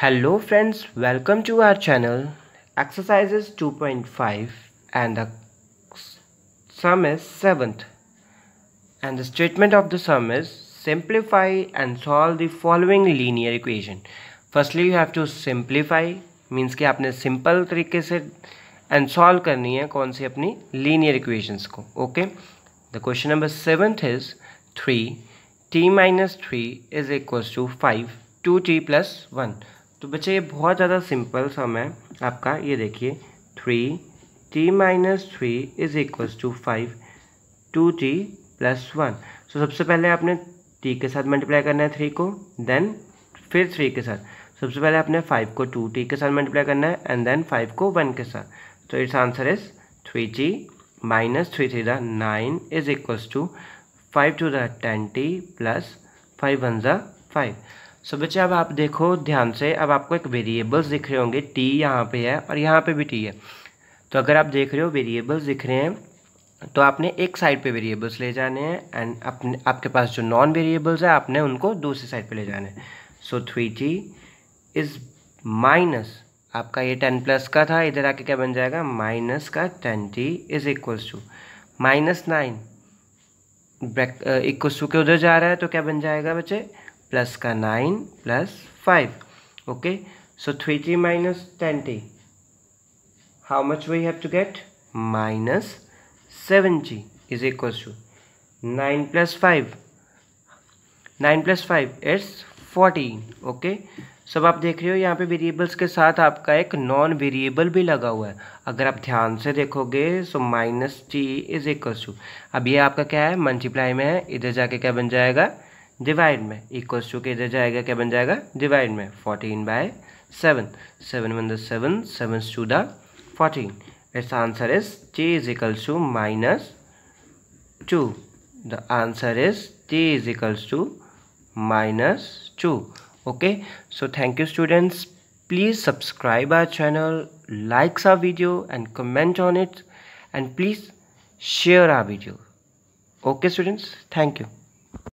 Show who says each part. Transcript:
Speaker 1: hello friends welcome to our channel exercise is two point five and the sum is seventh and the statement of the sum is simplify and solve the following linear equation firstly you have to simplify means कि आपने simple तरीके से and solve करनी है कौन सी अपनी linear equations को okay the question number seventh is three t minus three is equal to five two t plus one तो बच्चे ये बहुत ज़्यादा सिंपल सम है आपका ये देखिए three t minus three is equals to five two t plus one so सबसे पहले आपने टी के साथ मल्टीप्लाई करना है थ्री को देन फिर थ्री के साथ सबसे पहले आपने फाइव को टू टी के साथ मल्टीप्लाई करना है एंड देन फाइव को वन के साथ तो it's answer is three t minus three three the nine is equals to five two the ten t plus five one ज़ा फाइव सो so, बच्चे अब आप देखो ध्यान से अब आपको एक वेरिएबल्स दिख रहे होंगे टी यहाँ पे है और यहाँ पे भी टी है तो अगर आप देख रहे हो वेरिएबल्स दिख रहे हैं तो आपने एक साइड पे वेरिएबल्स ले जाने हैं एंड अपने आपके पास जो नॉन वेरिएबल्स है आपने उनको दूसरी साइड पे ले जाने so three t is minus आपका ये टेन प्लस का था इधर आके क्या बन जाएगा माइनस का ten t is equals to minus nine equals to के उधर जा रहा है तो क्या बन जाएगा बच्चे प्लस का nine plus five okay so three three minus twenty how much we have to get minus 7g is equal to nine plus five nine plus five it's fourteen okay सब आप देख रहे हो यहाँ पे वेरिएबल्स के साथ आपका एक नॉन वेरिएबल भी लगा हुआ है अगर आप ध्यान से देखोगे so minus t is equal to अब ये आपका क्या है मल्टीप्लाई में है इधर जाके क्या बन जाएगा डिवाइड में इक्वल्स टू के इधर जाएगा क्या बन जाएगा डिवाइड में fourteen by seven seven one the seven seven two the fourteen it's answer is t is equals to minus two the answer is t is equals to minus two okay so thank you students please subscribe our channel likes our video and comment on it and please share our video okay students thank you